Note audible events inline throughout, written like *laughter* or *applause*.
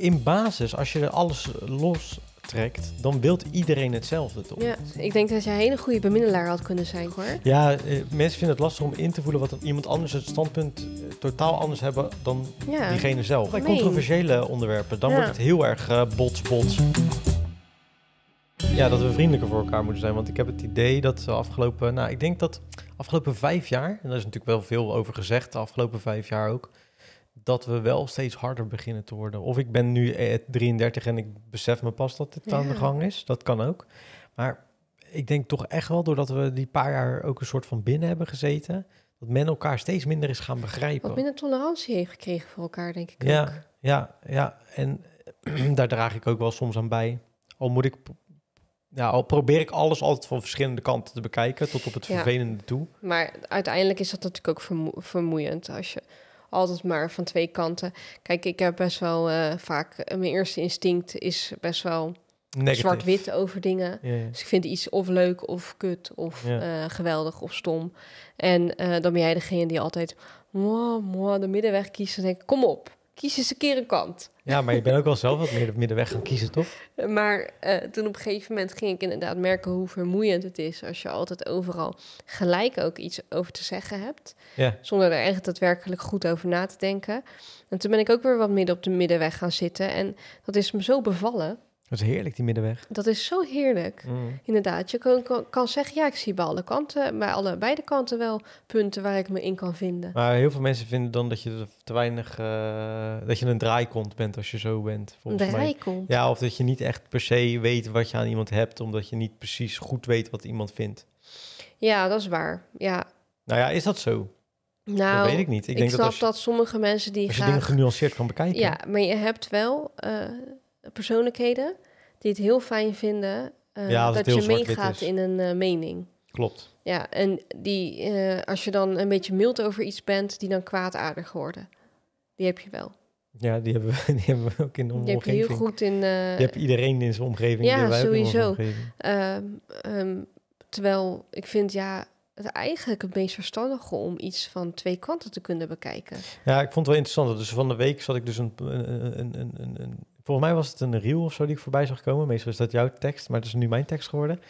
in basis, als je alles los trekt, dan wilt iedereen hetzelfde toch? Ja, ik denk dat je een hele goede bemiddelaar had kunnen zijn hoor. Ja, eh, mensen vinden het lastig om in te voelen wat iemand anders het standpunt eh, totaal anders hebben dan diegene zelf. Bij controversiële onderwerpen, dan wordt het heel erg eh, bots bots. Ja, dat we vriendelijker voor elkaar moeten zijn. Want ik heb het idee dat de afgelopen, nou ik denk dat afgelopen vijf jaar, en daar is natuurlijk wel veel over gezegd, de afgelopen vijf jaar ook, dat we wel steeds harder beginnen te worden. Of ik ben nu 33 eh, en ik besef me pas dat dit ja. aan de gang is. Dat kan ook. Maar ik denk toch echt wel, doordat we die paar jaar ook een soort van binnen hebben gezeten, dat men elkaar steeds minder is gaan begrijpen. Wat minder tolerantie heeft gekregen voor elkaar, denk ik. Ja, ook. ja, ja. En *clears throat* daar draag ik ook wel soms aan bij. Al moet ik ja, al probeer ik alles altijd van verschillende kanten te bekijken, tot op het vervelende toe. Maar uiteindelijk is dat natuurlijk ook vermoeiend. Als je, altijd maar van twee kanten. Kijk, ik heb best wel eh, vaak... Eh, mijn eerste instinct is best wel zwart-wit over dingen. Dus ik vind iets of leuk of kut of eh, geweldig of stom. En dan ben jij degene die altijd... de middenweg kiest en denkt, kom op kies eens een keer een kant. Ja, maar je bent ook wel zelf wat meer de middenweg gaan kiezen, toch? Maar eh, toen op een gegeven moment ging ik inderdaad merken hoe vermoeiend het is als je altijd overal gelijk ook iets over te zeggen hebt. Ja. Zonder er echt daadwerkelijk goed over na te denken. En toen ben ik ook weer wat midden op de middenweg gaan zitten. En dat is me zo bevallen. Dat is heerlijk, die middenweg. Dat is zo heerlijk, mm. inderdaad. Je kan, kan zeggen, ja, ik zie bij alle kanten, bij alle, beide kanten wel punten waar ik me in kan vinden. Maar heel veel mensen vinden dan dat je te weinig, eh, dat je een draaikont bent als je zo bent. Volgens een Ja, of dat je niet echt per se weet wat je aan iemand hebt, omdat je niet precies goed weet wat iemand vindt. Ja, dat is waar, ja. Nou ja, is dat zo? Nou, dat weet ik niet. Ik, denk snap dat, dat sommige mensen die als je dingen genuanceerd kan bekijken. Ja, maar je hebt wel... Eh, persoonlijkheden die het heel fijn vinden eh, ja, dat je meegaat in een eh, mening. Klopt. Ja, en die, eh, als je dan een beetje mild over iets bent, die dan kwaadaardig worden. Die heb je wel. Ja, die hebben we, *laughs* die hebben we ook in de omgeving. Die heb je heel goed in... Uh, die heb iedereen in zijn omgeving. Ja, sowieso. Ehm, ehm, terwijl ik vind, ja, het eigenlijk het meest verstandige om iets van twee kanten te kunnen bekijken. Ja, ik vond het wel interessant. Dus van de week zat ik dus een, een, een, een, een Volgens mij was het een reel of zo die ik voorbij zag komen. Meestal is dat jouw tekst, maar het is nu mijn tekst geworden.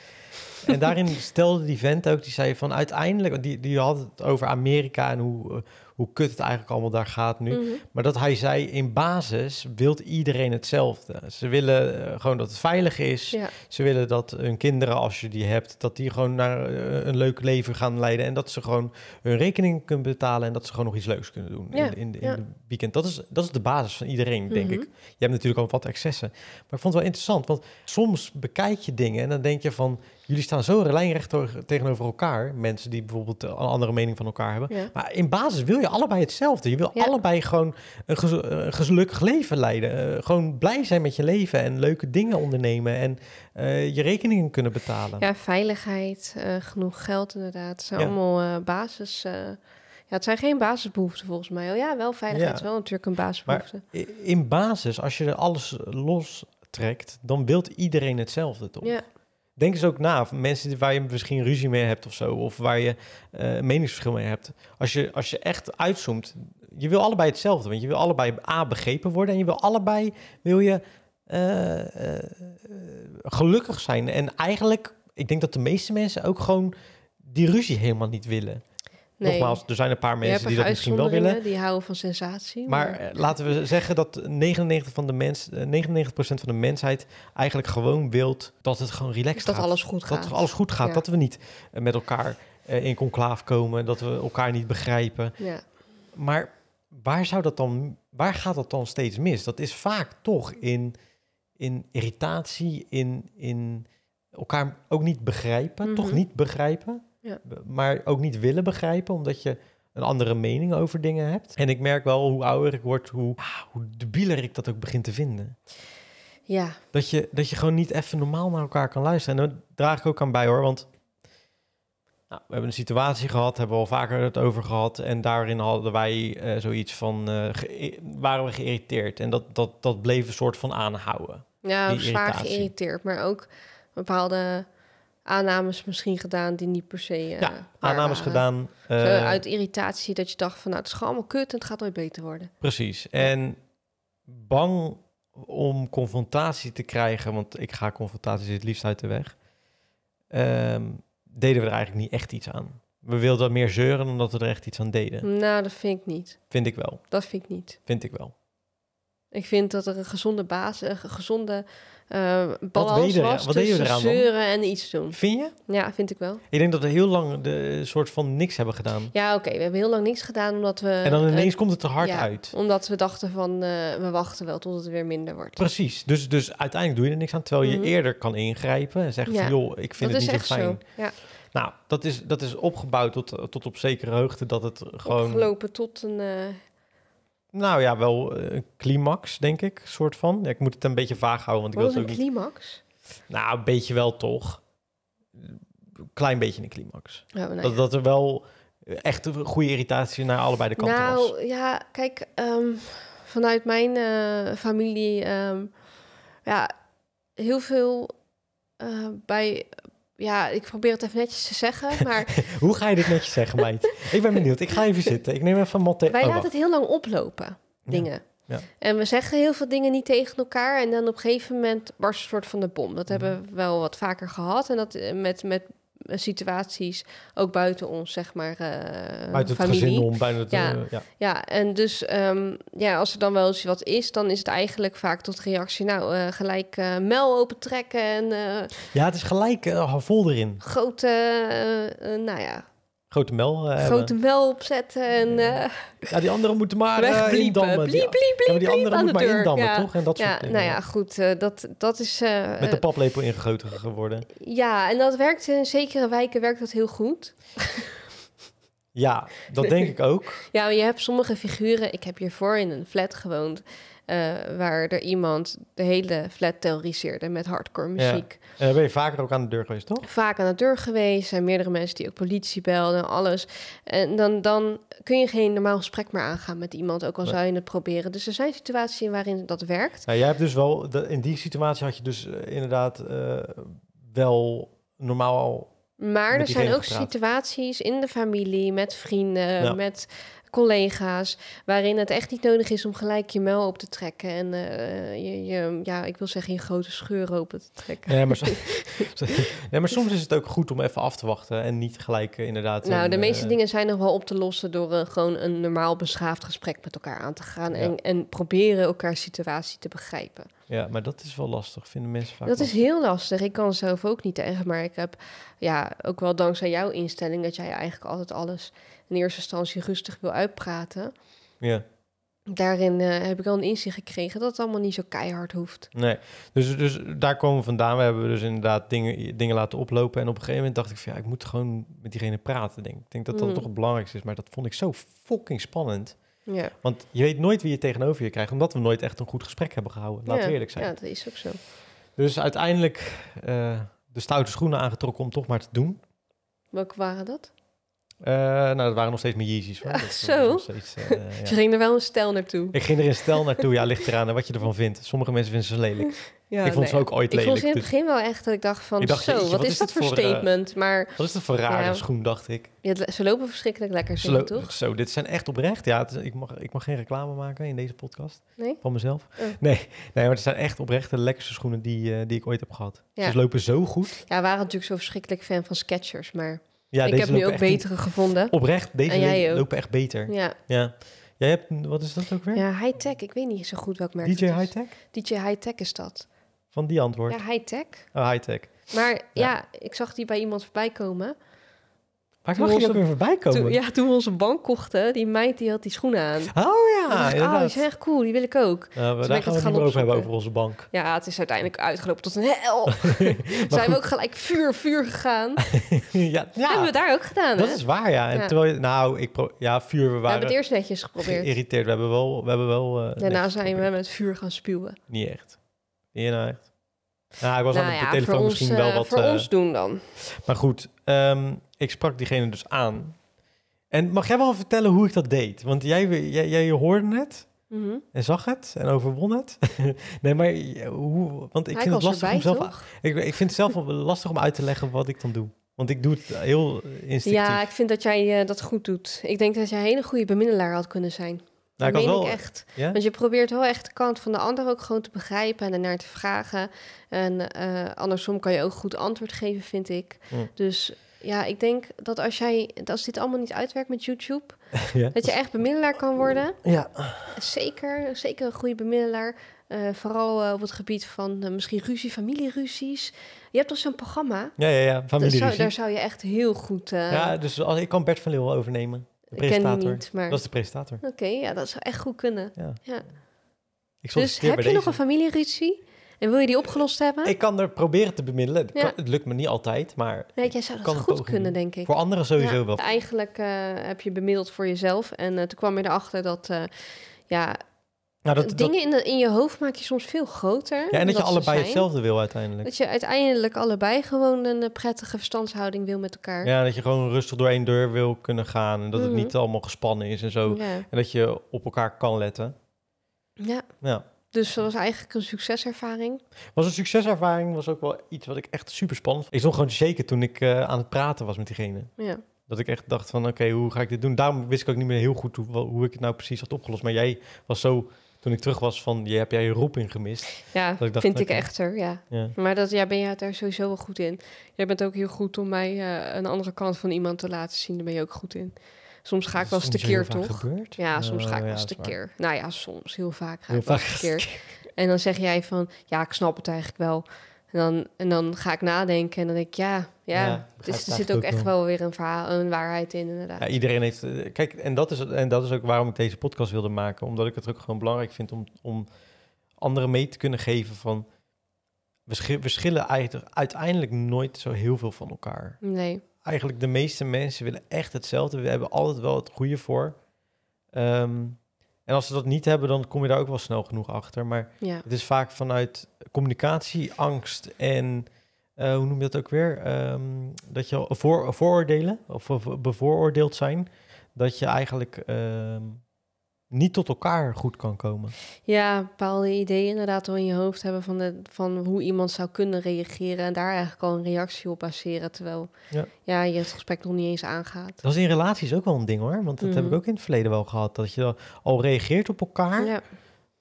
en daarin *laughs* stelde die vent ook, die zei van uiteindelijk... Die, die had het over Amerika en hoe, eh, hoe kut het eigenlijk allemaal daar gaat nu. Mhm. Maar dat hij zei, in basis wil iedereen hetzelfde. Ze willen eh, gewoon dat het veilig is. Ze willen dat hun kinderen, als je die hebt, dat die gewoon naar eh, een leuk leven gaan leiden. En dat ze gewoon hun rekening kunnen betalen en dat ze gewoon nog iets leuks kunnen doen in, in, in, de weekend. Dat is, dat is de basis van iedereen, denk mhm. ik. Je hebt natuurlijk al wat excessen. Maar ik vond het wel interessant, want soms bekijk je dingen en dan denk je van jullie staan zo lijnrecht tegenover elkaar. Mensen die bijvoorbeeld een andere mening van elkaar hebben. Maar in basis wil je allebei hetzelfde. Je wil allebei gewoon een, gez gelukkig leven leiden. Eh, gewoon blij zijn met je leven en leuke dingen ondernemen. En eh, je rekeningen kunnen betalen. Ja, veiligheid, eh, genoeg geld inderdaad. Het zijn allemaal basis... Ja, het zijn geen basisbehoeften volgens mij. Oh ja, wel veiligheid is wel natuurlijk een basisbehoefte. Maar in basis, als je alles los trekt, dan wilt iedereen hetzelfde, toch? Ja, Denk eens ook na. Mensen waar je misschien ruzie mee hebt of zo. Of waar je uh, meningsverschil mee hebt. Als je, als je echt uitzoomt. Je wil allebei hetzelfde. Want je wil allebei A begrepen worden. En je wil allebei wil je, eh, eh, gelukkig zijn. En eigenlijk, ik denk dat de meeste mensen ook gewoon die ruzie helemaal niet willen. Nogmaals, er zijn een paar mensen die dat misschien wel willen. Die houden van sensatie. Maar, eh, laten we zeggen dat 99%, van de, mens, 99 eh, van de mensheid eigenlijk gewoon wilt dat het gewoon relaxed dat gaat. Alles goed dat alles goed gaat. Dat we niet eh, met elkaar in conclave komen. Dat we elkaar niet begrijpen. Ja. Maar waar, zou dat dan, waar gaat dat dan steeds mis? Dat is vaak toch in, in irritatie, in, in elkaar ook niet begrijpen. Toch mhm. niet begrijpen. Ja. Maar ook niet willen begrijpen, omdat je een andere mening over dingen hebt. En ik merk wel hoe ouder ik word, hoe, ah, hoe debieler ik dat ook begin te vinden. Ja. Dat je, dat je gewoon niet even normaal naar elkaar kan luisteren. En daar draag ik ook aan bij hoor, want nou, we hebben een situatie gehad, hebben we al vaker het over gehad. En daarin hadden wij eh, zoiets van, eh, waren we geïrriteerd. En dat, dat, dat bleef een soort van aanhouden. Ja, zwaar geïrriteerd, maar ook bepaalde aannames misschien gedaan die niet per se. Eh, ja, aannames eh, gedaan. Zo, eh, uit irritatie dat je dacht van nou, het is gewoon allemaal kut en het gaat nooit beter worden. Precies. En bang om confrontatie te krijgen, want ik ga confrontaties het liefst uit de weg. Ehm, deden we er eigenlijk niet echt iets aan. We wilden meer zeuren omdat we er echt iets aan deden. Nou, dat vind ik niet. Vind ik wel. Dat vind ik niet. Vind ik wel. Ik vind dat er een gezonde basis, een gezonde eh, balans wat was wat tussen eraan, zeuren en iets doen. Vind je? Ja, vind ik wel. Ik denk dat we heel lang de soort van niks hebben gedaan. Ja, oké. we hebben heel lang niks gedaan omdat we... En dan ineens komt het te hard uit. Omdat we dachten van, eh, we wachten wel tot het weer minder wordt. Precies. Dus, dus uiteindelijk doe je er niks aan, terwijl je mhm. eerder kan ingrijpen en zeggen van, joh, ik vind het niet zo fijn. Ja. Nou, dat is, dat is opgebouwd tot, tot op zekere hoogte dat het gewoon... Opgelopen tot een eh, nou ja, wel eh, een climax, denk ik, soort van. Ja, ik moet het een beetje vaag houden, want ik wil het ook een climax? Nou, een beetje wel toch. Klein beetje een climax. Oh, nou dat, dat er wel echt een goede irritatie naar allebei de kanten nou, was. Nou ja, kijk, ehm, vanuit mijn eh, familie, ehm, ja, heel veel eh, bij ja, ik probeer het even netjes te zeggen, *laughs* maar... Hoe ga je dit netjes zeggen, meid? ik ben benieuwd. Ik ga even zitten. Ik neem even motte. Wij oh, laten het heel lang oplopen, dingen. Ja. En we zeggen heel veel dingen niet tegen elkaar. En dan op een gegeven moment barst een soort van de bom. Dat mm. hebben we wel wat vaker gehad. En dat eh, met, met eh, situaties, ook buiten ons, zeg maar. Uh, buiten het familie. gezin om, bijna ja. Eh, ja. ja. en dus ehm, ja, als er dan wel eens wat is, dan is het eigenlijk vaak tot reactie, nou, gelijk mel open trekken ja, het is gelijk vol erin. Grote, nou ja, Grote mel eh, Grote mel opzetten en... ja, eh, die anderen moeten maar uh, indammen. ja, die anderen moeten maar in indammen, toch? En dat soort dingen. Nou ja, goed. dat, dat is... Met de paplepel ingegoten geworden. Ja, en dat werkt in zekere wijken werkt dat heel goed. ja, dat denk ik ook. *laughs* Ja, je hebt sommige figuren... Ik heb hiervoor in een flat gewoond... Eh, waar er iemand de hele flat terroriseerde met hardcore muziek. En eh, dan ben je vaker ook aan de deur geweest, toch? Vaak aan de deur geweest. Er zijn meerdere mensen die ook politie belden, alles. En dan, dan kun je geen normaal gesprek meer aangaan met iemand, ook al zou je het proberen. Dus er zijn situaties waarin dat werkt. Nou, jij hebt dus wel, in die situatie had je dus eh, inderdaad wel normaal maar er zijn ook situaties in de familie, met vrienden, met collega's, waarin het echt niet nodig is om gelijk je muil op te trekken en eh, je, je, ja, ik wil zeggen, je grote scheur open te trekken. Ja, maar, *laughs* maar soms is het ook goed om even af te wachten en niet gelijk eh, inderdaad. Nou, de meeste eh, dingen zijn nog wel op te lossen door gewoon een normaal beschaafd gesprek met elkaar aan te gaan en, en proberen elkaars situatie te begrijpen. Ja, maar dat is wel lastig, vinden mensen vaak. Dat is heel lastig. Ik kan zelf ook niet tegen, maar ik heb ja, ook wel dankzij jouw instelling dat jij eigenlijk altijd alles in eerste instantie rustig wil uitpraten. Ja. Daarin eh, heb ik al een inzicht gekregen dat het allemaal niet zo keihard hoeft. Nee, dus, dus daar komen we vandaan. We hebben dus inderdaad dingen, dingen laten oplopen. En op een gegeven moment dacht ik van ja, ik moet gewoon met diegene praten. Denk. Ik denk dat dat toch mm. het belangrijkste is. Maar dat vond ik zo fucking spannend. Ja. Want je weet nooit wie je tegenover je krijgt, omdat we nooit echt een goed gesprek hebben gehouden. Laten we eerlijk zijn. Ja, dat is ook zo. Dus uiteindelijk eh, de stoute schoenen aangetrokken om toch maar te doen. Welke waren dat? Eh, nou, dat waren nog steeds mijn Yeezys. Hoor. Dat eh, zo? Steeds, uh, *laughs* ja. Je ging er wel een stijl naartoe. Ik ging er een stijl naartoe. Ja, ligt eraan wat je ervan vindt. Sommige mensen vinden ze lelijk. *laughs* Ja, ik vond ze ook ooit lelijk. Ik vond ze in het begin wel echt dat ik dacht van... zo, wat, is dat voor statement? maar, wat is dat voor rare schoen, dacht ik. Ja, ze lopen verschrikkelijk lekker, zo, toch? Zo, dit zijn echt oprecht. Ja, ik, mag, ik mag geen reclame maken in deze podcast. Van mezelf. Oh. Nee. nee, maar het zijn echt oprecht de lekkerste schoenen die, die ik ooit heb gehad. Dus ze lopen zo goed. Ja, we waren natuurlijk zo verschrikkelijk fan van Skechers, maar... Ja, ik heb nu ook betere gevonden. Oprecht, deze lopen echt beter. Ja. ja. Jij hebt, wat is dat ook weer? Ja, high-tech. Ik weet niet zo goed welk merk DJ High-tech? DJ High-tech is dat. Van die antwoord? Ja, high-tech. Oh, high-tech. Maar ja. ik zag die bij iemand voorbij komen. Maar zag je ook weer voorbij komen? ja, toen we onze bank kochten, die meid die had die schoenen aan. Oh ja, Oh, die zijn echt cool, die wil ik ook. we maar daar gaan het over hebben, over onze bank. Ja, het is uiteindelijk uitgelopen tot een hel. *laughs* zijn we ook gelijk vuur, vuur gegaan. *laughs* ja, Hebben we daar ook gedaan, Dat is waar, ja. En Terwijl, nou, ik ja, vuur, we waren... We hebben het eerst netjes geprobeerd. Geïrriteerd, we hebben wel... We hebben wel eh, Daarna zijn we met vuur gaan spuwen. Niet echt. Niet echt. Nou, ik was nou aan de telefoon misschien wel eh, wat... Voor eh, ons doen dan. Maar goed, ehm, ik sprak diegene dus aan. En mag jij wel vertellen hoe ik dat deed? Want jij, jij, jij hoorde net mhm. en zag het en overwon het. *laughs* nee, maar hoe? Want ik vind het lastig om zelf. Ik, ik vind het zelf *laughs* lastig om uit te leggen wat ik dan doe. Want ik doe het heel instinctief. Ja, ik vind dat jij eh, dat goed doet. Ik denk dat jij een hele goede bemiddelaar had kunnen zijn. Nou, dat wel, ik echt. Want je probeert wel echt de kant van de ander ook gewoon te begrijpen en naar te vragen. En uh, andersom kan je ook goed antwoord geven, vind ik. Dus ja, ik denk dat als jij, als dit allemaal niet uitwerkt met YouTube, *laughs* dat je echt bemiddelaar kan worden. Ja. Zeker, zeker een goede bemiddelaar. Eh, vooral eh, op het gebied van eh, misschien ruzie, familieruzies. Je hebt toch zo'n programma? Ja, ja, ja. Familieruzie. daar zou je echt heel goed... ja, dus als, ik kan Bert van Leeuwen overnemen. De presentator. Ik ken niet, maar... Dat is de presentator. Oké, ja, dat zou echt goed kunnen. Ja. ja. Ik dus heb je nog een familieruzie? En wil je die opgelost hebben? Ik kan er proberen te bemiddelen. het lukt me niet altijd, maar. Nee, jij zou dat kan goed kunnen, denk ik. Voor anderen sowieso wel. Eigenlijk eh, heb je bemiddeld voor jezelf. En eh, toen kwam je erachter dat. Uh, ja, nou, dat, Dingen In, in, je hoofd maak je soms veel groter. Ja, en dat je allebei hetzelfde wil uiteindelijk. Dat je uiteindelijk allebei gewoon een prettige verstandshouding wil met elkaar. Ja, dat je gewoon rustig door één deur wil kunnen gaan. En dat het mhm. niet allemaal gespannen is en zo. En dat je op elkaar kan letten. Ja. ja. Dus dat was eigenlijk een succeservaring. Was een succeservaring, was ook wel iets wat ik echt super spannend vond. Ik stond gewoon zeker toen ik eh, aan het praten was met diegene. Ja. Dat ik echt dacht van, oké, hoe ga ik dit doen? Daarom wist ik ook niet meer heel goed hoe, hoe, ik het nou precies had opgelost. Maar jij was zo, toen ik terug was, van, je, heb jij je roeping gemist? Ja, dat ik dacht, vind ik echter, ja. Maar dat, ja, ben jij daar sowieso wel goed in. Jij bent ook heel goed om mij eh, een andere kant van iemand te laten zien. Daar ben je ook goed in. Soms ga ik wel eens keer toch? Ja, soms ga ik oh, wel eens keer Nou ja, soms heel vaak ga ik wel eens keer En dan zeg jij van, ja, ik snap het eigenlijk wel. En dan, en dan ga ik nadenken en dan denk ik, ja, ja, dus er zit ook, echt wel weer een verhaal, een waarheid in inderdaad. Ja, iedereen heeft, eh, kijk, en dat, is, en dat is ook waarom ik deze podcast wilde maken. Omdat ik het ook gewoon belangrijk vind om, om anderen mee te kunnen geven van... We verschillen uiteindelijk nooit zo heel veel van elkaar. Nee eigenlijk de meeste mensen willen echt hetzelfde. We hebben altijd wel het goede voor. Um, en als ze dat niet hebben, dan kom je daar ook wel snel genoeg achter. Maar ja. het is vaak vanuit communicatie, angst en eh, hoe noem je dat ook weer? Ehm, dat je voor, vooroordelen of, bevooroordeeld zijn. Dat je eigenlijk ehm, niet tot elkaar goed kan komen. Ja, bepaalde ideeën inderdaad al in je hoofd hebben van, de, van hoe iemand zou kunnen reageren en daar eigenlijk al een reactie op baseren, terwijl ja. je het gesprek nog niet eens aangaat. Dat is in relaties ook wel een ding hoor, want dat heb ik mm. ook in het verleden wel gehad, dat je al reageert op elkaar. Ja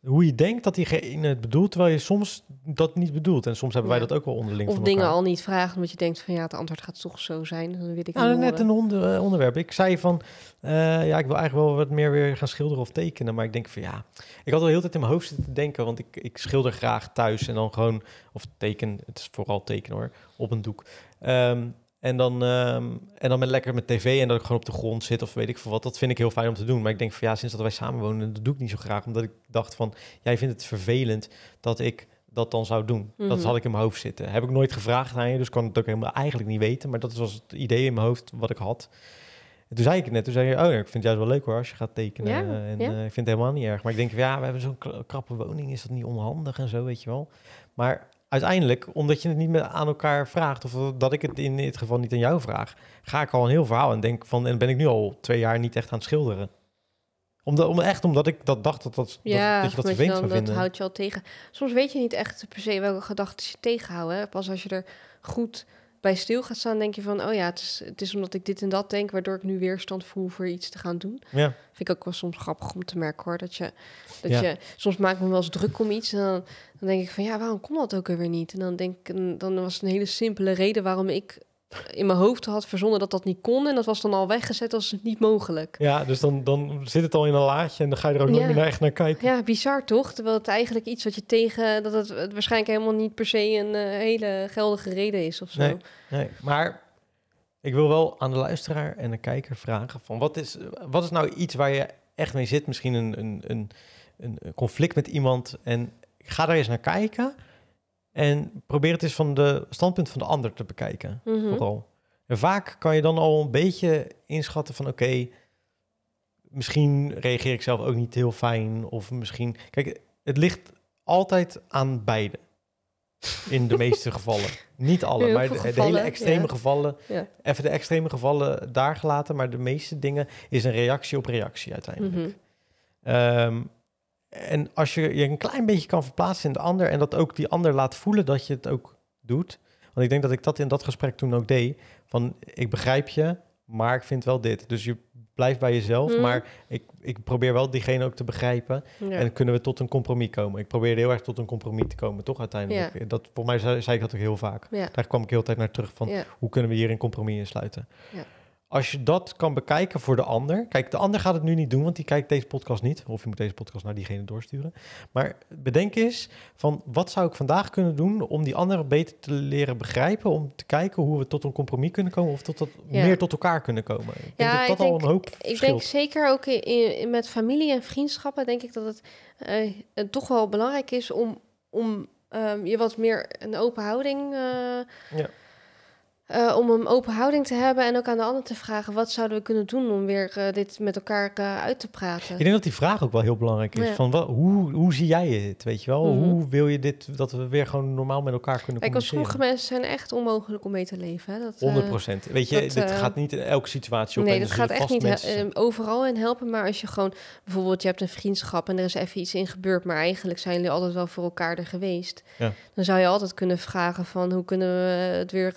hoe je denkt dat diegene het bedoelt, terwijl je soms dat niet bedoelt. En soms hebben wij dat ook wel onderling. Of dingen al niet vragen, omdat je denkt van ja, het antwoord gaat toch zo zijn. Dan weet ik nou, net een onder, eh, onderwerp. Ik zei van eh, ja, ik wil eigenlijk wel wat meer weer gaan schilderen of tekenen. Maar ik denk van ja, ik had al heel tijd in mijn hoofd zitten denken, want ik, ik schilder graag thuis en dan gewoon, of teken, het is vooral tekenen hoor, op een doek. Um, en dan, um, en dan met lekker met tv en dat ik gewoon op de grond zit of weet ik veel wat. Dat vind ik heel fijn om te doen. Maar ik denk van ja, sinds dat wij samen wonen, dat doe ik niet zo graag. Omdat ik dacht van, jij vindt het vervelend dat ik dat dan zou doen. Dat mhm. had ik in mijn hoofd zitten. Heb ik nooit gevraagd aan je, dus kan het ook helemaal eigenlijk niet weten. Maar dat was het idee in mijn hoofd wat ik had. En toen zei ik net, toen zei je, oh ik vind het juist wel leuk hoor, als je gaat tekenen. Ja, en eh, ik vind het helemaal niet erg. Maar ik denk, van ja, we hebben zo'n krappe woning, is dat niet onhandig en zo, weet je wel. Maar uiteindelijk, omdat je het niet meer aan elkaar vraagt, of dat ik het in dit geval niet aan jou vraag, ga ik al een heel verhaal en denk van, en ben ik nu al twee jaar niet echt aan het schilderen. Omdat, om, echt omdat ik dat dacht dat, dat, ja, dat, je dat vervelend zou vinden. dat houdt je al tegen. Soms weet je niet echt per se welke gedachten je tegenhouden. Pas als je er goed bij stil gaat staan, denk je van, oh ja, het is, het is omdat ik dit en dat denk, waardoor ik nu weerstand voel voor iets te gaan doen. Ja. Vind ik ook wel soms grappig om te merken hoor, dat je, dat je soms maak me wel eens druk om iets en dan, dan denk ik van, ja, waarom komt dat ook weer niet? En dan denk ik, dan was het een hele simpele reden waarom ik in mijn hoofd had verzonnen dat dat niet kon. En dat was dan al weggezet als niet mogelijk. Ja, dus dan, dan zit het al in een laadje en dan ga je er ook ja. niet meer echt naar kijken. Ja, bizar toch? Terwijl het eigenlijk iets wat je tegen... dat het, waarschijnlijk helemaal niet per se een eh, hele geldige reden is of zo. Nee, nee, maar ik wil wel aan de luisteraar en de kijker vragen... van wat is, wat is nou iets waar je echt mee zit? Misschien een, een, een, een conflict met iemand en ga daar eens naar kijken... En probeer het eens van de standpunt van de ander te bekijken. Mhm. Vooral. En vaak kan je dan al een beetje inschatten van oké, misschien reageer ik zelf ook niet heel fijn. Of misschien. Kijk, het ligt altijd aan beide. In de meeste *laughs* gevallen. Niet alle, maar de, hele extreme gevallen. Ja. Even de extreme gevallen daar gelaten. Maar de meeste dingen is een reactie op reactie uiteindelijk. Mm en als je je een klein beetje kan verplaatsen in de ander en dat ook die ander laat voelen dat je het ook doet. Want ik denk dat ik dat in dat gesprek toen ook deed. Van ik begrijp je, maar ik vind wel dit. Dus je blijft bij jezelf, mhm. maar ik, ik probeer wel diegene ook te begrijpen. En kunnen we tot een compromis komen. Ik probeer heel erg tot een compromis te komen, toch uiteindelijk. Dat, voor mij zei, ik dat ook heel vaak. Ja. Daar kwam ik heel tijd naar terug van hoe kunnen we hier een compromis in sluiten. Ja als je dat kan bekijken voor de ander. Kijk, de ander gaat het nu niet doen, want die kijkt deze podcast niet. Of je moet deze podcast naar diegene doorsturen. Maar bedenk eens van wat zou ik vandaag kunnen doen om die ander beter te leren begrijpen. Om te kijken hoe we tot een compromis kunnen komen of tot dat meer tot elkaar kunnen komen. Ik ja, denk dat, dat ik al denk, een hoop. Ik denk zeker ook in, met familie en vriendschappen, denk ik dat het, eh, toch wel belangrijk is om, om ehm, je wat meer een open houding. Eh, ja eh, om een open houding te hebben en ook aan de ander te vragen: wat zouden we kunnen doen om weer eh, dit met elkaar eh, uit te praten? Ik denk dat die vraag ook wel heel belangrijk is. Van wat, hoe, hoe zie jij het? Weet je wel, mhm. hoe wil je dit dat we weer gewoon normaal met elkaar kunnen Kijk, communiceren? als sommige mensen zijn echt onmogelijk om mee te leven. Hè? Dat, 100%. Weet je, dit gaat niet in elke situatie op. Nee, dat dus gaat echt niet overal in helpen. Maar als je gewoon bijvoorbeeld, je hebt een vriendschap en er is even iets in gebeurd, maar eigenlijk zijn jullie altijd wel voor elkaar er geweest. Ja. Dan zou je altijd kunnen vragen: van hoe kunnen we het weer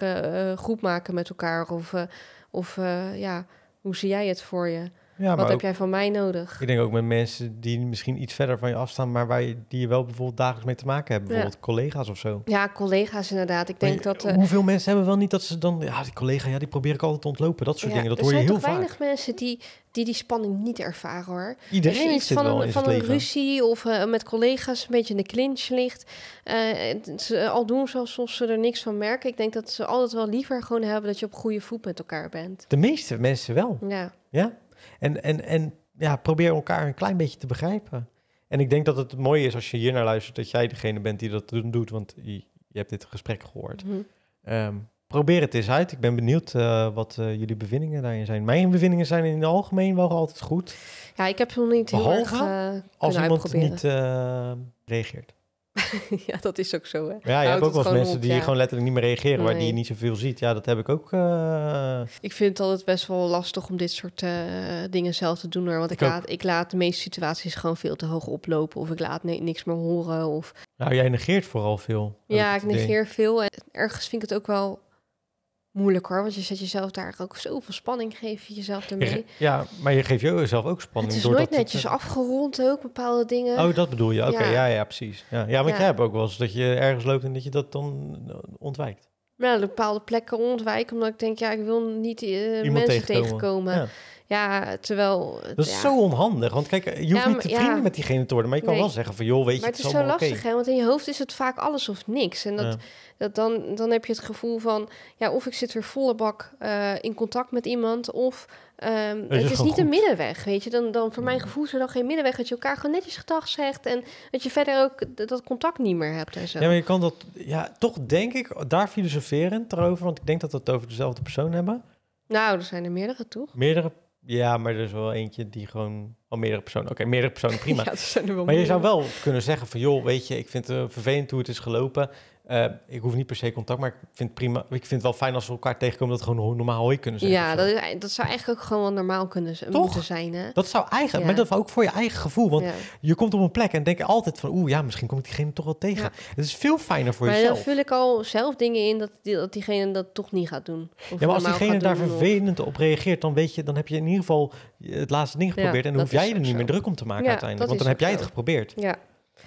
groep maken met elkaar? Of, eh, of eh, ja, hoe zie jij het voor je? Ja, Wat maar heb ook, jij van mij nodig? Ik denk ook met mensen die misschien iets verder van je afstaan, maar waar je, die je wel bijvoorbeeld dagelijks mee te maken hebt. Bijvoorbeeld collega's of zo. Ja, collega's inderdaad. Ik denk dat. Eh, hoeveel mensen hebben wel niet dat ze dan. Ja, die collega, ja, die probeer ik altijd te ontlopen. Dat soort dingen. Dat hoor je heel vaak. Er zijn weinig mensen die, die die spanning niet ervaren hoor. Iedereen is van wel een, van ruzie of eh, met collega's een beetje in de clinch ligt. Uh, ze, al doen ze alsof ze er niks van merken. Ik denk dat ze altijd wel liever gewoon hebben dat je op goede voet met elkaar bent. De meeste mensen wel. Ja. Ja? En, en, en ja, probeer elkaar een klein beetje te begrijpen. En ik denk dat het mooie is als je hier naar luistert, dat jij degene bent die dat doet, want je, hebt dit gesprek gehoord. Mhm. Ehm, probeer het eens uit. Ik ben benieuwd eh, wat eh, jullie bevindingen daarin zijn. Mijn bevindingen zijn in het algemeen wel altijd goed. Ja, ik heb nog niet heel erg, uh, als iemand niet reageert. *laughs* ja, dat is ook zo. Hè? Ja, je hebt ook wel mensen die gewoon letterlijk niet meer reageren, waar die je niet zoveel ziet. Ja, dat heb ik ook. Eh, ik vind het altijd best wel lastig om dit soort eh, dingen zelf te doen. Hoor, want ik, ik laat, ik laat de meeste situaties gewoon veel te hoog oplopen. Of ik laat niks meer horen. Of... Nou, jij negeert vooral veel. Ja, ik negeer veel. En ergens vind ik het ook wel moeilijk hoor. Want je zet jezelf daar ook zoveel spanning, geef jezelf ermee. Ja, maar je geeft jezelf ook spanning. Het is nooit netjes afgerond ook, bepaalde dingen. Oh, dat bedoel je. Oké, ja. ja. precies. Ja, ja want ja. jij hebt ook wel eens dat je ergens loopt en dat je dat dan eh, ontwijkt. Ja, bepaalde plekken ontwijken, omdat ik denk, ja, ik wil niet eh, mensen tegenkomen. Ja, terwijl... Dat is zo onhandig, want kijk, je hoeft niet te vrienden met diegene te worden, maar je kan wel zeggen van, joh, weet je, maar het is, het is zo lastig, okay. hè, want in je hoofd is het vaak alles of niks. En dat, dat dan, dan heb je het gevoel van, ja, of ik zit weer volle bak eh, in contact met iemand, of ehm, het is niet een middenweg, weet je. Dan, dan voor mijn gevoel is er dan geen middenweg. Dat je elkaar gewoon netjes gedag zegt. En dat je verder ook dat contact niet meer hebt en zo. Ja, maar je kan dat... Ja, toch denk ik, daar filosoferend erover. Want ik denk dat we het over dezelfde persoon hebben. Nou, er zijn er meerdere, toch? Meerdere ja, maar er is wel eentje die gewoon... Al oh, meerdere personen. Oké, meerdere personen, prima. *laughs* ja, zijn er wel maar je zou wel kunnen zeggen van... joh, weet je, ik vind het eh, vervelend hoe het is gelopen. Eh, ik hoef niet per se contact, maar ik vind, prima, ik vind het wel fijn als we elkaar tegenkomen dat we gewoon normaal hoi kunnen zeggen. Ja, dat, dat zou eigenlijk ook gewoon normaal kunnen moeten zijn. Hè? Dat zou eigenlijk, maar dat ook voor je eigen gevoel. Want je komt op een plek en denk je altijd van, oeh ja, misschien kom ik diegene toch wel tegen. Het is veel fijner voor jezelf. Maar dan vul ik al zelf dingen in dat, diegene dat toch niet gaat doen. ja, maar als diegene daar vervelend op reageert, dan weet je, dan heb je in ieder geval het laatste ding geprobeerd. en dan hoef jij er niet meer druk om te maken uiteindelijk. Want dan heb jij het geprobeerd. Ja,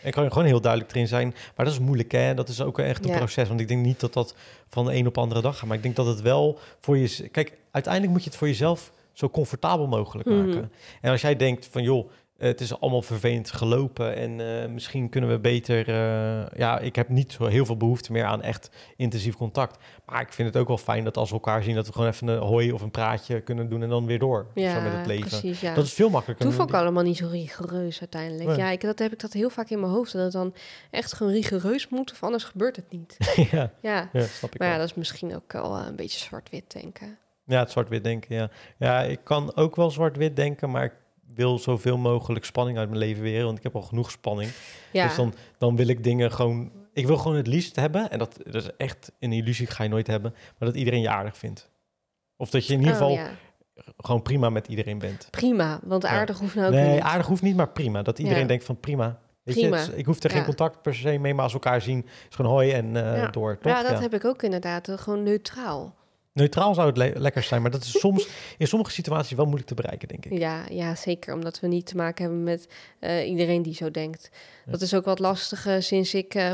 ik kan gewoon heel duidelijk erin zijn. Maar dat is moeilijk, hè? Dat is ook echt een proces. Want ik denk niet dat dat van de een op de andere dag gaat. Maar ik denk dat het wel voor je... Kijk, uiteindelijk moet je het voor jezelf zo comfortabel mogelijk mhm. maken. En als jij denkt van, joh, eh, het is allemaal vervelend gelopen en eh, misschien kunnen we beter... Eh, ja, ik heb niet zo heel veel behoefte meer aan echt intensief contact. Maar ik vind het ook wel fijn dat als we elkaar zien... dat we gewoon even een hoi of een praatje kunnen doen en dan weer door. Ja, zo met het Precies, Dat is veel makkelijker. Het hoeft allemaal niet zo rigoureus uiteindelijk. Ja, ik, dat heb ik dat heel vaak in mijn hoofd. Dat het dan echt gewoon rigoureus moet of anders gebeurt het niet. *laughs* ja, ja. snap ik Maar ja, dat is misschien ook wel een beetje zwart-wit denken. Ja, het zwart-wit denken, ja. Ja, ik kan ook wel zwart-wit denken, maar wil zoveel mogelijk spanning uit mijn leven weer, want ik heb al genoeg spanning. Ja. Dus dan, dan wil ik dingen gewoon, ik wil gewoon het liefst hebben, en dat, dat is echt een illusie, ga je nooit hebben, maar dat iedereen je aardig vindt. Of dat je in ieder oh, geval gewoon prima met iedereen bent. Prima, want aardig ja. hoeft nou ook niet. Nee, aardig hoeft niet, maar prima. Dat iedereen denkt van prima, Weet je, ik hoef er geen contact per se mee, maar als elkaar zien, is gewoon hoi en eh, door. Ja, dat heb ik ook inderdaad. Eh, gewoon neutraal. Neutraal zou het lekker zijn, maar dat is *laughs* soms in sommige situaties wel moeilijk te bereiken, denk ik. Ja, ja, zeker omdat we niet te maken hebben met eh, iedereen die zo denkt. Dat is ook wat lastig sinds ik eh,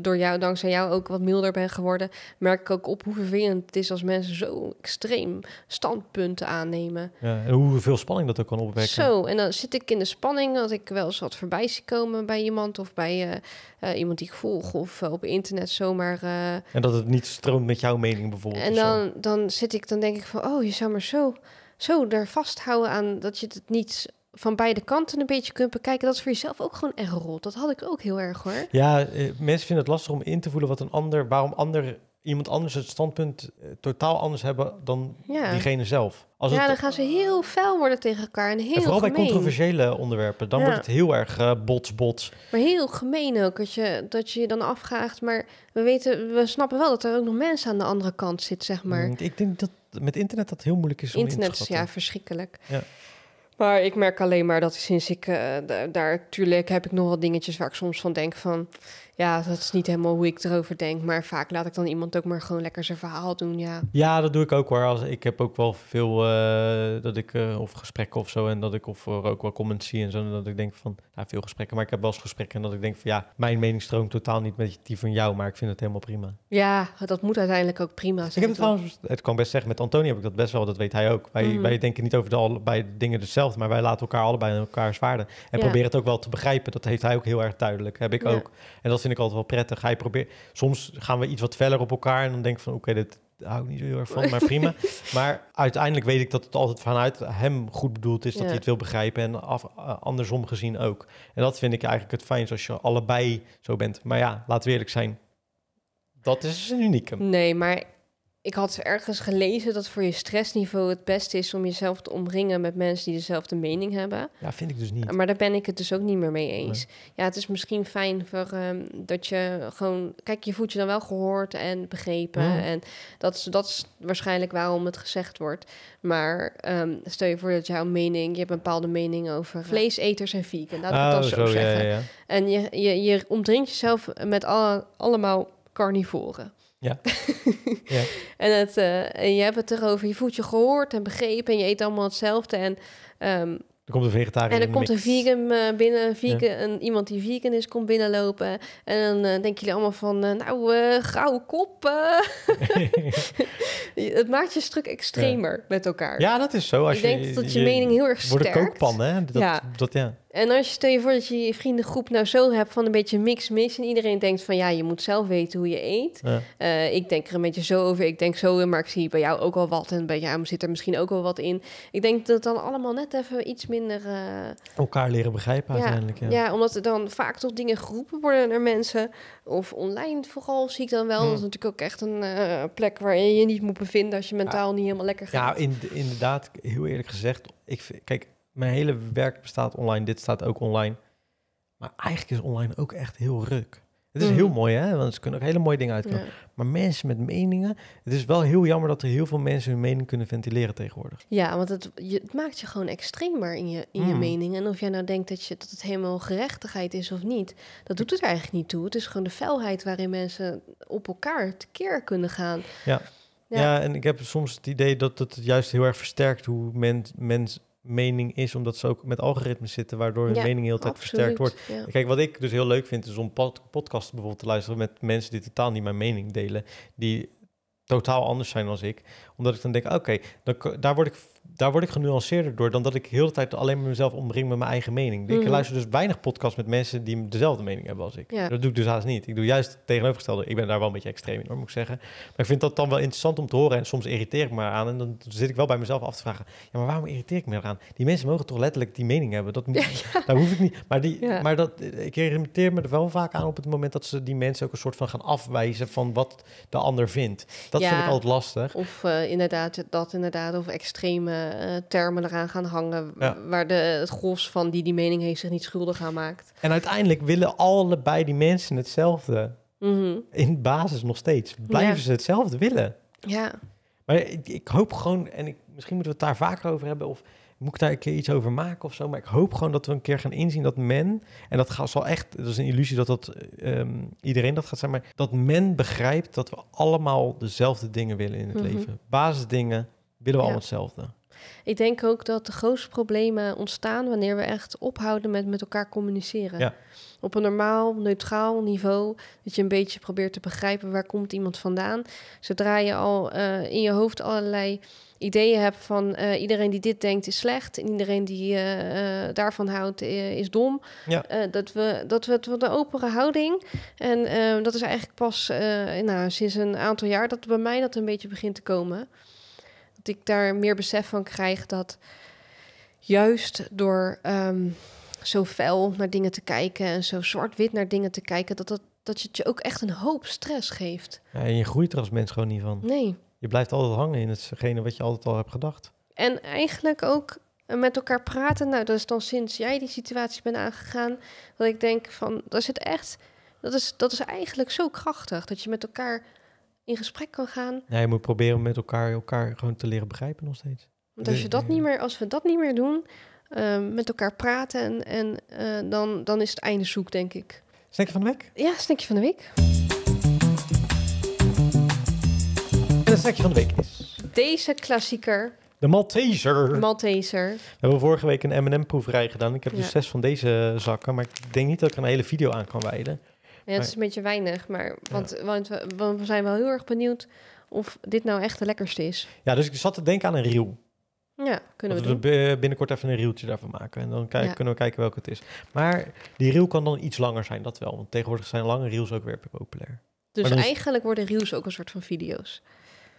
door jou, dankzij jou ook wat milder ben geworden. Merk ik ook op hoe vervelend het is als mensen zo extreem standpunten aannemen. Ja, en hoeveel spanning dat ook kan opwekken. Zo, en dan zit ik in de spanning dat ik wel eens wat voorbij zie komen bij iemand of bij eh, eh, iemand die ik volg of op internet zomaar. en dat het niet stroomt met jouw mening bijvoorbeeld. En dan, dan zit ik, dan denk ik van, oh, je zou maar zo zo daar vasthouden aan dat je het niet van beide kanten een beetje kunt bekijken, dat is voor jezelf ook gewoon echt rot. Dat had ik ook heel erg hoor. Ja, eh, mensen vinden het lastig om in te voelen wat een ander, waarom ander, iemand anders het standpunt eh, totaal anders hebben dan diegene zelf. Als ja, dan gaan ze heel fel worden tegen elkaar en heel en vooral bij controversiële onderwerpen, dan wordt het heel erg eh, bots, bots. Maar heel gemeen ook, dat je, dat je je dan afvraagt, maar we weten, we snappen wel dat er ook nog mensen aan de andere kant zitten, zeg maar. Mm, ik denk dat met internet dat heel moeilijk is om in te Internet is ja verschrikkelijk. Ja. Maar ik merk alleen maar dat sinds ik eh, daar, tuurlijk heb ik nog wel dingetjes waar ik soms van denk van ja, dat is niet helemaal hoe ik erover denk. Maar vaak laat ik dan iemand ook maar gewoon lekker zijn verhaal doen. Ja, ja dat doe ik ook hoor. Als, ik heb ook wel veel eh, dat ik, eh, of gesprekken of zo. En dat ik of eh, ook wel comments zie en zo. dat ik denk van, ja, veel gesprekken. Maar ik heb wel eens gesprekken en dat ik denk van, ja, mijn mening stroomt totaal niet met die van jou. Maar ik vind het helemaal prima. Ja, dat moet uiteindelijk ook prima zijn. Ik heb het trouwens, het kan best zeggen, met Antonie heb ik dat best wel. Dat weet hij ook. Wij, mhm. wij denken niet over de allebei dingen hetzelfde. Maar wij laten elkaar allebei in elkaar zwaarden. En proberen het ook wel te begrijpen. Dat heeft hij ook heel erg duidelijk. Heb ik ook. En dat vind ik altijd wel prettig. Hij probeert, soms gaan we iets wat verder op elkaar en dan denk ik van oké, dit hou ik niet zo heel erg van, maar *laughs* prima. maar uiteindelijk weet ik dat het altijd vanuit hem goed bedoeld is dat hij het wil begrijpen en af, eh, andersom gezien ook. En dat vind ik eigenlijk het fijnst als je allebei zo bent. Maar ja, laten we eerlijk zijn, dat is een unieke. Nee, maar ik had ergens gelezen dat voor je stressniveau het beste is om jezelf te omringen met mensen die dezelfde mening hebben. Ja, vind ik dus niet. Maar daar ben ik het dus ook niet meer mee eens. Ja, het is misschien fijn voor, ehm, dat je gewoon. Kijk, je voelt je dan wel gehoord en begrepen. En dat is, dat is waarschijnlijk waarom het gezegd wordt. Maar ehm, stel je voor dat jouw mening. Je hebt een bepaalde mening over eh, vleeseters en vegan. Laat ik dat oh, zo, zo zeggen. En je, je, je omdringt jezelf met alle, allemaal carnivoren. Ja. *laughs* ja. en, het, eh, en je hebt het erover, je voelt je gehoord en begrepen en je eet allemaal hetzelfde. En, um, er komt een vegetariër En er komt een vegan eh, binnen, vegan, iemand die vegan is, komt binnenlopen. En dan uh, denken jullie allemaal van, nou, gouden koppen. *laughs* *laughs* het maakt je stuk extremer met elkaar. Ja, dat is zo. Als ik je, denkt dat je, mening heel erg sterk... Wordt een kookpan, hè? Dat, ja. Dat, ja. En als je stel je voor dat je je vriendengroep nou zo hebt van een beetje mix-mix en iedereen denkt van ja, je moet zelf weten hoe je eet. Eh, ik denk er een beetje zo over, ik denk zo in, maar ik zie bij jou ook al wat en bij jou zit er misschien ook wel wat in. Ik denk dat dan allemaal net even iets minder... Eh, Elkaar leren begrijpen uiteindelijk. Ja. ja, omdat er dan vaak toch dingen geroepen worden naar mensen. Of online vooral zie ik dan wel. Hmm. Dat is natuurlijk ook echt een eh, plek waar je je niet moet bevinden als je mentaal ah, niet helemaal lekker gaat. Ja, inderdaad, heel eerlijk gezegd, ik kijk, mijn hele werk bestaat online. Dit staat ook online. Maar eigenlijk is online ook echt heel ruk. Het is mm. heel mooi, hè? Want ze kunnen ook hele mooie dingen uitkomen. Maar mensen met meningen. Het is wel heel jammer dat er heel veel mensen hun mening kunnen ventileren tegenwoordig. Ja, want het, het maakt je gewoon extremer in je, in je mm. mening. En of jij nou denkt dat, je, dat het helemaal gerechtigheid is of niet, dat doet het er eigenlijk niet toe. Het is gewoon de felheid waarin mensen op elkaar tekeer kunnen gaan. Ja. Ja. en ik heb soms het idee dat het juist heel erg versterkt hoe men, mens, mening is, omdat ze ook met algoritmes zitten, waardoor hun mening heel tijd versterkt wordt. Kijk, wat ik dus heel leuk vind, is om podcast podcasts bijvoorbeeld te luisteren met mensen die totaal niet mijn mening delen, die totaal anders zijn dan ik, omdat ik dan denk, oké, okay, daar word ik daar word ik genuanceerder door dan dat ik heel de tijd alleen maar mezelf omring met mijn eigen mening. Ik mhm. luister dus weinig podcasts met mensen die dezelfde mening hebben als ik. Ja. Dat doe ik dus haast niet. Ik doe juist het tegenovergestelde. Ik ben daar wel een beetje extreem in hoor, moet ik zeggen. Maar ik vind dat dan wel interessant om te horen en soms irriteer ik me aan. En dan zit ik wel bij mezelf af te vragen, ja, maar waarom irriteer ik me eraan? Die mensen mogen toch letterlijk die mening hebben? Dat moet, Daar hoef ik niet. Maar, die, maar dat, ik irriteer me er wel vaak aan op het moment dat ze die mensen ook een soort van gaan afwijzen van wat de ander vindt. Dat vind ik altijd lastig. Of eh, inderdaad, dat inderdaad, of extreme eh, termen eraan gaan hangen. Waar de, het gros van die die mening heeft zich niet schuldig aan maakt. En uiteindelijk willen allebei die mensen hetzelfde. Mhm. In basis nog steeds. Blijven ze hetzelfde willen. Ja. Maar ik, hoop gewoon, en ik, misschien moeten we het daar vaker over hebben. Of moet ik daar een keer iets over maken of zo. Maar ik hoop gewoon dat we een keer gaan inzien dat men, en dat gaat zal echt, dat is een illusie dat, dat ehm, iedereen dat gaat zijn, maar dat men begrijpt dat we allemaal dezelfde dingen willen in het mhm. leven. Basisdingen willen we ja. allemaal hetzelfde. Ik denk ook dat de grootste problemen ontstaan wanneer we echt ophouden met met elkaar communiceren. Ja. Op een normaal, neutraal niveau, dat je een beetje probeert te begrijpen waar komt iemand vandaan. Zodra je al eh, in je hoofd allerlei ideeën hebt van eh, iedereen die dit denkt is slecht en iedereen die eh, daarvan houdt is dom. dat we dat we het wat een opere houding en dat is eigenlijk pas nou, sinds een aantal jaar dat bij mij dat een beetje begint te komen dat ik daar meer besef van krijg dat juist door ehm, zo fel naar dingen te kijken en zo zwart-wit naar dingen te kijken, dat, dat, dat je het je ook echt een hoop stress geeft. Ja, en je groeit er als mens gewoon niet van. Nee. Je blijft altijd hangen in hetgene wat je altijd al hebt gedacht. En eigenlijk ook eh, met elkaar praten. Nou, dat is dan sinds jij die situatie bent aangegaan. Dat ik denk van, dat is het echt. Dat is, dat is eigenlijk zo krachtig. Dat je met elkaar in gesprek kan gaan. Ja, je moet proberen met elkaar elkaar gewoon te leren begrijpen nog steeds. Want als, dus- je dat niet meer, als we dat niet meer doen, ehm, met elkaar praten, en, en eh, dan, dan is het einde zoek, denk ik. Snackje van de week? Ja, snackje van de week. En het snackje van de week is... Deze klassieker. De Malteser. Malteser. We hebben vorige week een M&M-proeverij gedaan. Ik heb dus zes van deze zakken, maar ik denk niet dat ik een hele video aan kan wijden. Ja, het is een beetje weinig, maar want, want, we, zijn wel heel erg benieuwd of dit nou echt de lekkerste is. Ja, dus ik zat te denken aan een riel Ja, kunnen we, we binnenkort even een reeltje daarvan maken. En dan kunnen we kijken welke het is. Maar die riel kan dan iets langer zijn, dat wel. Want tegenwoordig zijn lange reels ook weer populair. Dus eigenlijk worden reels ook een soort van video's.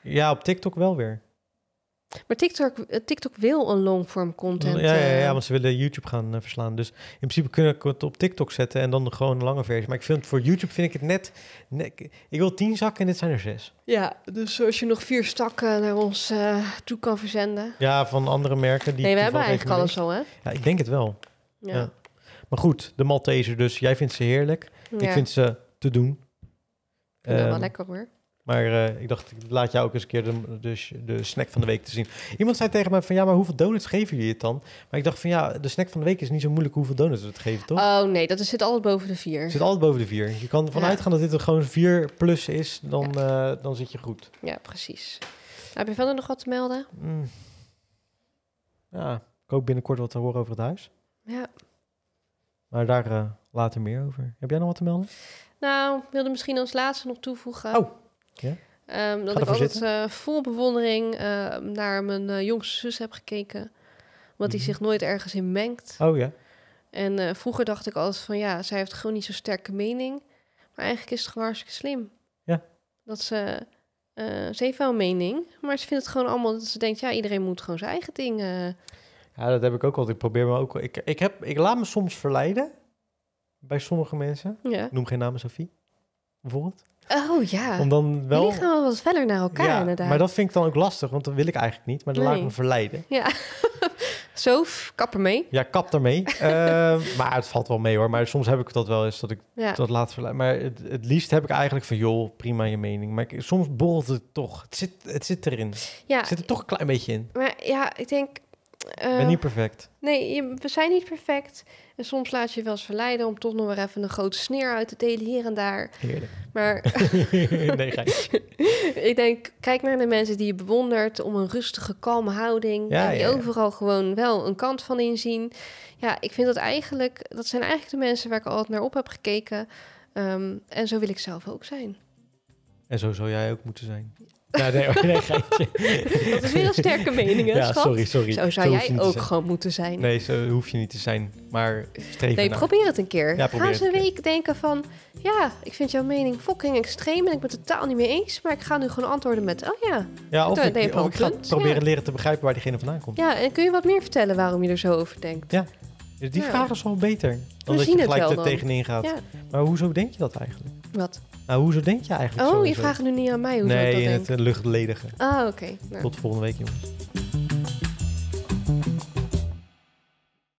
Ja, op TikTok wel weer. Maar TikTok, TikTok wil een longform content. Ja, ja, ja, eh. want ze willen YouTube gaan eh, verslaan. Dus in principe kunnen we het op TikTok zetten en dan gewoon een lange versie. Maar ik vind voor YouTube vind ik het net, Ik wil tien zakken en dit zijn er zes. Ja, dus als je nog vier stakken naar ons eh, toe kan verzenden. Ja, van andere merken die. Nee, we hebben eigenlijk alles al, hè? Ja, ik denk het wel. Ja. Maar goed, de Malteser dus. Jij vindt ze heerlijk. Ik vind ze te doen. Ik wel ehm, lekker hoor. Maar eh, ik dacht, ik laat jou ook eens een keer de, de, snack van de week te zien. Iemand zei tegen mij van, ja, maar hoeveel donuts geven jullie het dan? Maar ik dacht van, ja, de snack van de week is niet zo moeilijk hoeveel donuts we het geven, toch? Oh nee, dat zit altijd boven de vier. Zit altijd boven de vier. Je kan ervan gaan uitgaan dat dit er gewoon vier plus is, dan, eh, dan zit je goed. Ja, precies. heb je verder nog wat te melden? Mm. Ja, ik hoop binnenkort wat te horen over het huis. Ja. Maar daar eh, later meer over. Heb jij nog wat te melden? Nou, wilde misschien als laatste nog toevoegen. Oh ja? Ehm, dat ik altijd uh, vol bewondering ehm, naar mijn eh, jongste zus heb gekeken. Omdat die mhm. zich nooit ergens in mengt. Oh ja. En eh, vroeger dacht ik altijd van ja, zij heeft gewoon niet zo'n sterke mening. Maar eigenlijk is het gewoon hartstikke slim. Ja. Dat ze, ze heeft wel een mening, maar ze vindt het gewoon allemaal... dat ze denkt, ja, iedereen moet gewoon zijn eigen dingen. Ja, dat heb ik ook altijd. Ik probeer me ook. Ik, ik, heb, ik laat me soms verleiden bij sommige mensen. Ja. noem geen namen, Sophie. Bijvoorbeeld. Oh ja. Om dan wel... Die gaan wel wat verder naar elkaar ja, inderdaad. Maar dat vind ik dan ook lastig, want dat wil ik eigenlijk niet. Maar dan laat ik me verleiden. Ja. *laughs* Zo, kap ermee. Ja, kap ermee. *laughs* Ehm, maar het valt wel mee hoor. Maar soms heb ik dat wel eens, dat ik dat laat verleiden. Maar het, het, liefst heb ik eigenlijk van, joh, prima je mening. Maar ik, soms borrelt het toch. Het zit, het zit erin. Het zit er toch een klein beetje in. Maar ja, ik denk ik eh, ben niet perfect. Nee, we zijn niet perfect. En soms laat je je wel eens verleiden om toch nog maar even een grote sneer uit te delen hier en daar. Heerlijk. Maar *laughs* nee, *laughs* ik denk, kijk naar de mensen die je bewondert om een rustige, kalme houding. Ja, en die overal gewoon wel een kant van inzien. Ja, ik vind dat eigenlijk, dat zijn eigenlijk de mensen waar ik altijd naar op heb gekeken. Ehm, en zo wil ik zelf ook zijn. En zo zou jij ook moeten zijn. Ja, *laughs* nee, nee, geintje. Dat is weer een sterke mening, hè, ja, sorry, sorry. Zo zou jij ook gewoon moeten zijn. Nee, zo hoef je niet te zijn, maar Nee, naar. probeer het een keer. Ja, ga eens een, week denken van... Ja, ik vind jouw mening fucking extreem en ik ben het totaal niet mee eens. Maar ik ga nu gewoon antwoorden met... Oh ja, ja of ik, ga proberen leren te begrijpen waar diegene vandaan komt. Ja, en kun je wat meer vertellen waarom je er zo over denkt? Ja, die vraag is wel beter. Dan We je gelijk er tegenin gaat. Maar hoezo denk je dat eigenlijk? Wat? Nou, hoezo denk je eigenlijk Oh, je vraagt nu niet aan mij hoe nee, ik dat in het luchtledige. Ah, oké. Nou. Tot volgende week, jongens.